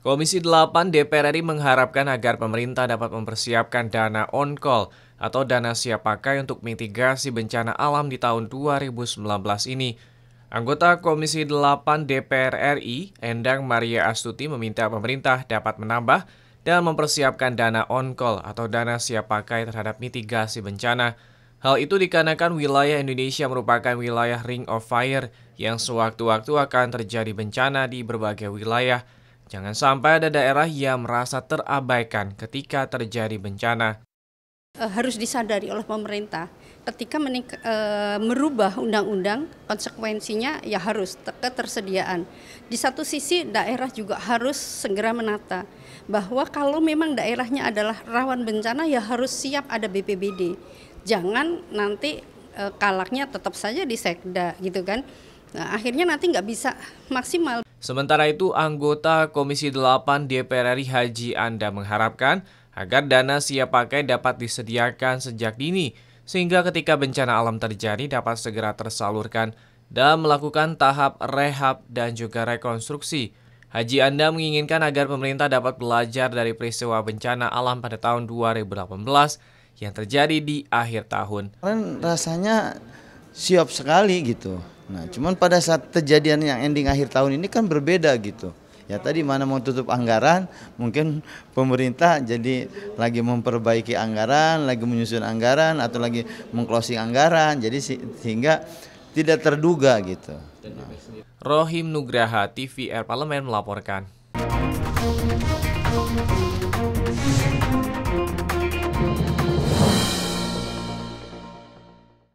Komisi 8 DPR RI mengharapkan agar pemerintah dapat mempersiapkan dana on-call atau dana siap pakai untuk mitigasi bencana alam di tahun 2019 ini. Anggota Komisi 8 DPR RI, Endang Maria Astuti meminta pemerintah dapat menambah dan mempersiapkan dana on-call atau dana siap pakai terhadap mitigasi bencana. Hal itu dikarenakan wilayah Indonesia merupakan wilayah Ring of Fire yang sewaktu-waktu akan terjadi bencana di berbagai wilayah. Jangan sampai ada daerah yang merasa terabaikan ketika terjadi bencana. Eh, harus disadari oleh pemerintah, ketika e, merubah undang-undang, konsekuensinya ya harus ketersediaan. Di satu sisi daerah juga harus segera menata bahwa kalau memang daerahnya adalah rawan bencana ya harus siap ada BPBD jangan nanti e, kalaknya tetap saja di sekda gitu kan. Nah, akhirnya nanti nggak bisa maksimal. Sementara itu, anggota Komisi 8 DPR RI Haji Anda mengharapkan agar dana siap pakai dapat disediakan sejak dini, sehingga ketika bencana alam terjadi dapat segera tersalurkan dan melakukan tahap rehab dan juga rekonstruksi. Haji Anda menginginkan agar pemerintah dapat belajar dari peristiwa bencana alam pada tahun 2018 yang terjadi di akhir tahun. Kalian rasanya siap sekali gitu. Nah, cuman pada saat kejadian yang ending akhir tahun ini kan berbeda gitu. Ya tadi mana mau tutup anggaran, mungkin pemerintah jadi lagi memperbaiki anggaran, lagi menyusun anggaran atau lagi mengclosing anggaran. Jadi sehingga tidak terduga gitu. Nah. Rohim Nugraha TVR Parlemen melaporkan.